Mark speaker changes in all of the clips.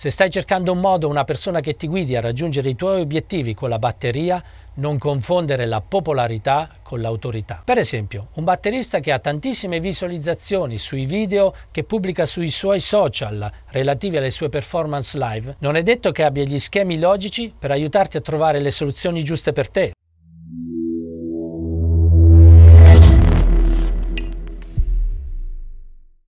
Speaker 1: Se stai cercando un modo, una persona che ti guidi a raggiungere i tuoi obiettivi con la batteria, non confondere la popolarità con l'autorità. Per esempio, un batterista che ha tantissime visualizzazioni sui video che pubblica sui suoi social relativi alle sue performance live, non è detto che abbia gli schemi logici per aiutarti a trovare le soluzioni giuste per te.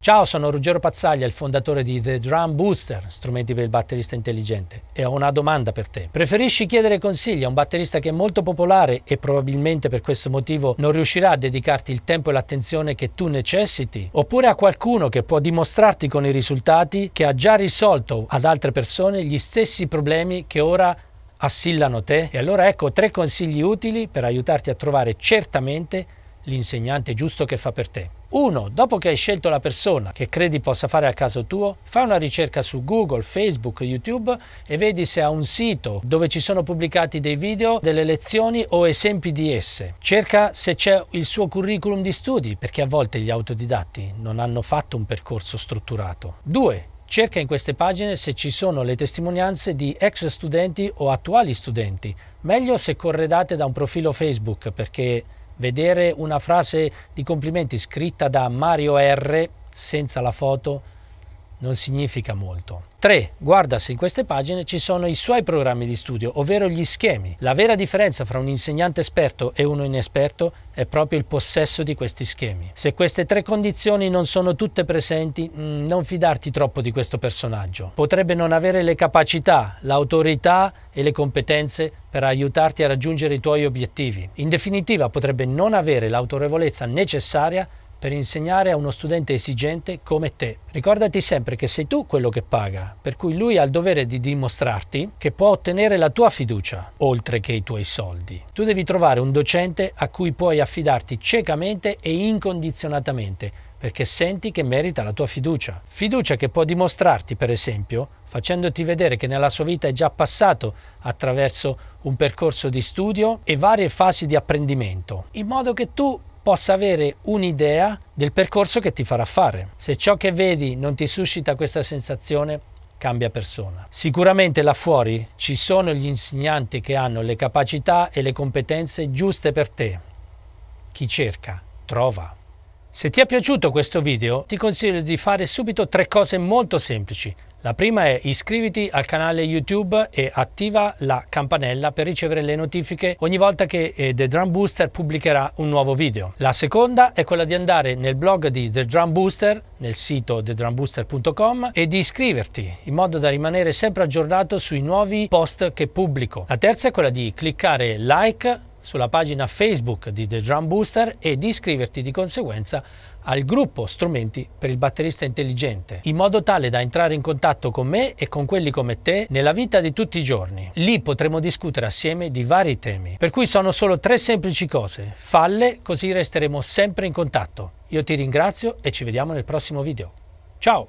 Speaker 1: Ciao, sono Ruggero Pazzaglia, il fondatore di The Drum Booster, strumenti per il batterista intelligente, e ho una domanda per te. Preferisci chiedere consigli a un batterista che è molto popolare e probabilmente per questo motivo non riuscirà a dedicarti il tempo e l'attenzione che tu necessiti? Oppure a qualcuno che può dimostrarti con i risultati che ha già risolto ad altre persone gli stessi problemi che ora assillano te? E allora ecco tre consigli utili per aiutarti a trovare certamente l'insegnante giusto che fa per te. 1. dopo che hai scelto la persona che credi possa fare al caso tuo, fai una ricerca su Google, Facebook, YouTube e vedi se ha un sito dove ci sono pubblicati dei video delle lezioni o esempi di esse. Cerca se c'è il suo curriculum di studi, perché a volte gli autodidatti non hanno fatto un percorso strutturato. 2. Cerca in queste pagine se ci sono le testimonianze di ex studenti o attuali studenti, meglio se corredate da un profilo Facebook perché vedere una frase di complimenti scritta da Mario R senza la foto non significa molto. 3. Guarda se in queste pagine ci sono i suoi programmi di studio, ovvero gli schemi. La vera differenza fra un insegnante esperto e uno inesperto è proprio il possesso di questi schemi. Se queste tre condizioni non sono tutte presenti, mm, non fidarti troppo di questo personaggio. Potrebbe non avere le capacità, l'autorità e le competenze per aiutarti a raggiungere i tuoi obiettivi. In definitiva, potrebbe non avere l'autorevolezza necessaria per insegnare a uno studente esigente come te. Ricordati sempre che sei tu quello che paga, per cui lui ha il dovere di dimostrarti che può ottenere la tua fiducia, oltre che i tuoi soldi. Tu devi trovare un docente a cui puoi affidarti ciecamente e incondizionatamente perché senti che merita la tua fiducia. Fiducia che può dimostrarti, per esempio, facendoti vedere che nella sua vita è già passato attraverso un percorso di studio e varie fasi di apprendimento, in modo che tu possa avere un'idea del percorso che ti farà fare. Se ciò che vedi non ti suscita questa sensazione, cambia persona. Sicuramente là fuori ci sono gli insegnanti che hanno le capacità e le competenze giuste per te. Chi cerca, trova. Se ti è piaciuto questo video ti consiglio di fare subito tre cose molto semplici. La prima è iscriviti al canale YouTube e attiva la campanella per ricevere le notifiche ogni volta che eh, The Drum Booster pubblicherà un nuovo video. La seconda è quella di andare nel blog di The Drum Booster, nel sito thedrumbooster.com e di iscriverti in modo da rimanere sempre aggiornato sui nuovi post che pubblico. La terza è quella di cliccare like sulla pagina Facebook di The Drum Booster e di iscriverti di conseguenza al gruppo Strumenti per il batterista intelligente, in modo tale da entrare in contatto con me e con quelli come te nella vita di tutti i giorni. Lì potremo discutere assieme di vari temi. Per cui sono solo tre semplici cose. Falle, così resteremo sempre in contatto. Io ti ringrazio e ci vediamo nel prossimo video. Ciao!